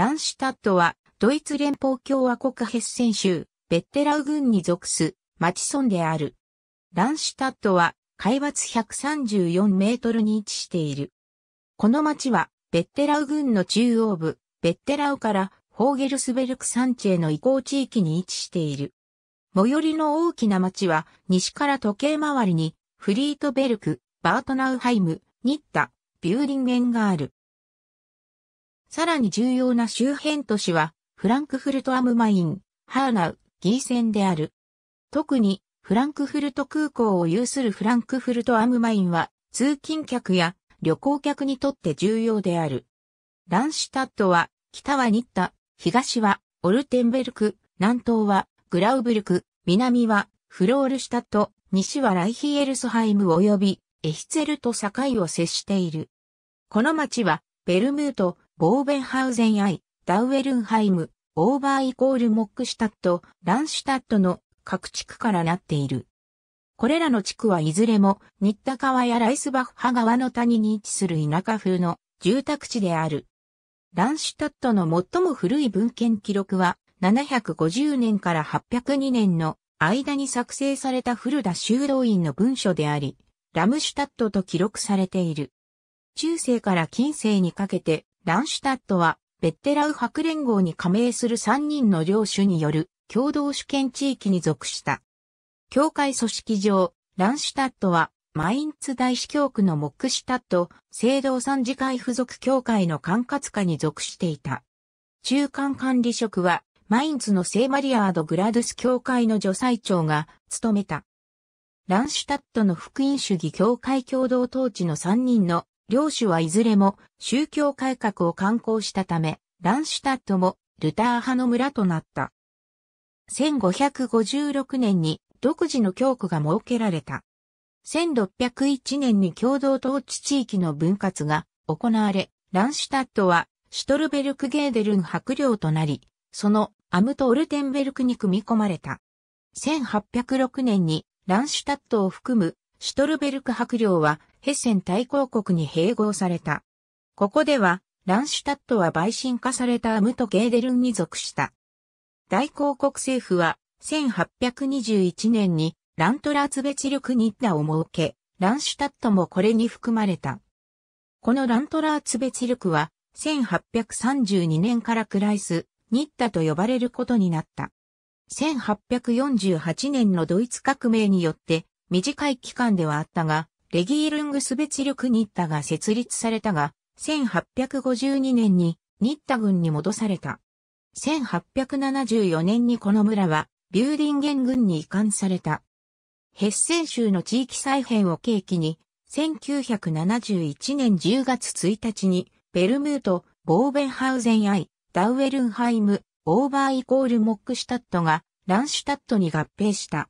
ランシュタットは、ドイツ連邦共和国ヘッセン州、ベッテラウ郡に属す、町村である。ランシュタットは、海抜134メートルに位置している。この町は、ベッテラウ郡の中央部、ベッテラウからホーゲルスベルク山地への移行地域に位置している。最寄りの大きな町は、西から時計回りに、フリートベルク、バートナウハイム、ニッタ、ビューリンゲンがある。さらに重要な周辺都市は、フランクフルトアムマイン、ハーナウ、ギーセンである。特に、フランクフルト空港を有するフランクフルトアムマインは、通勤客や旅行客にとって重要である。ランシュタットは、北はニッタ、東はオルテンベルク、南東はグラウブルク、南はフロールシュタット、西はライヒエルスハイム及びエヒツェルと境を接している。この町は、ベルムート、ボーベンハウゼンアイ、ダウエルンハイム、オーバーイコールモックシュタット、ランシュタットの各地区からなっている。これらの地区はいずれも、ニッタ川やライスバッハ川の谷に位置する田舎風の住宅地である。ランシュタットの最も古い文献記録は、750年から802年の間に作成された古田修道院の文書であり、ラムシュタットと記録されている。中世から近世にかけて、ランシュタットは、ベッテラウ白連合に加盟する3人の領主による共同主権地域に属した。教会組織上、ランシュタットは、マインツ大司教区のモックシュタット、聖堂三次会附属教会の管轄下に属していた。中間管理職は、マインツの聖マリアード・グラドゥス教会の助祭長が務めた。ランシュタットの福音主義教会共同統治の3人の両主はいずれも宗教改革を刊行したため、ランシュタットもルター派の村となった。1556年に独自の教区が設けられた。1601年に共同統治地域の分割が行われ、ランシュタットはシュトルベルクゲーデルン白領となり、そのアムトオルテンベルクに組み込まれた。1806年にランシュタットを含むシュトルベルク伯領はヘッセン大公国に併合された。ここでは、ランシュタットは陪信化されたアムト・ゲーデルンに属した。大公国政府は、1821年にラントラーツ別力ニッダを設け、ランシュタットもこれに含まれた。このラントラーツ別力は、1832年からクライス、ニッダと呼ばれることになった。1848年のドイツ革命によって、短い期間ではあったが、レギールングスベ力クニッタが設立されたが、1852年にニッタ軍に戻された。1874年にこの村は、ビューディンゲン軍に移管された。ヘッセン州の地域再編を契機に、1971年10月1日に、ベルムート、ボーベンハウゼンアイ、ダウエルンハイム、オーバーイコールモックシュタットが、ランシュタットに合併した。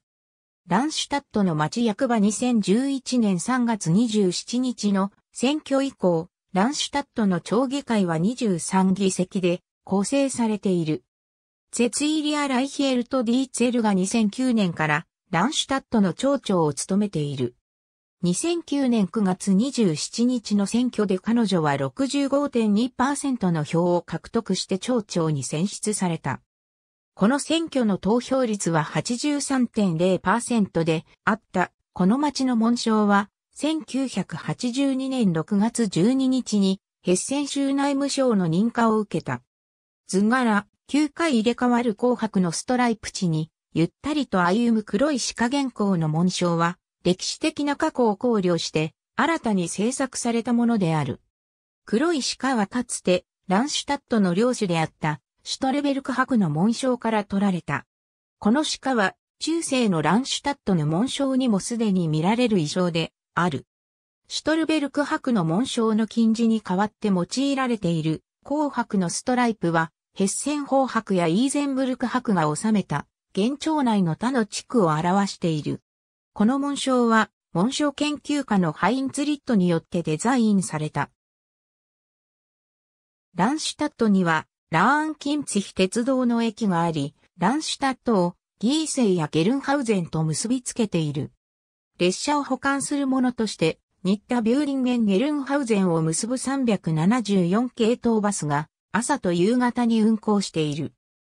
ランシュタットの町役場2011年3月27日の選挙以降、ランシュタットの町議会は23議席で構成されている。ゼツイリア・ライヒエルト・ディーツェルが2009年からランシュタットの町長を務めている。2009年9月27日の選挙で彼女は65.2%の票を獲得して町長に選出された。この選挙の投票率は83.0%であった。この町の紋章は、1982年6月12日に、ヘッセン州内務省の認可を受けた。図柄、9回入れ替わる紅白のストライプ地に、ゆったりと歩む黒い鹿原稿の紋章は、歴史的な過去を考慮して、新たに制作されたものである。黒い鹿はかつて、ランシュタットの領主であった、シュトルベルク博の紋章から取られた。この鹿は、中世のランシュタットの紋章にもすでに見られる衣装である。シュトルベルク博の紋章の金字に代わって用いられている紅白のストライプは、ヘッセン法白やイーゼンブルク博が収めた、現町内の他の地区を表している。この紋章は、紋章研究家のハインツリットによってデザインされた。ランシュタットには、ラーンキンツヒ鉄道の駅があり、ランシュタットをギーセイやゲルンハウゼンと結びつけている。列車を保管するものとして、ニッタ・ビューリンゲン・ゲルンハウゼンを結ぶ374系統バスが朝と夕方に運行している。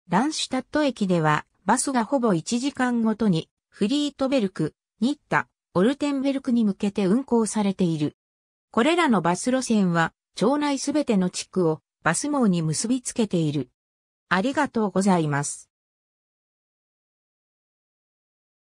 ランシュタット駅ではバスがほぼ1時間ごとにフリートベルク、ニッタ、オルテンベルクに向けて運行されている。これらのバス路線は町内すべての地区をバス網に結びつけている。ありがとうございます。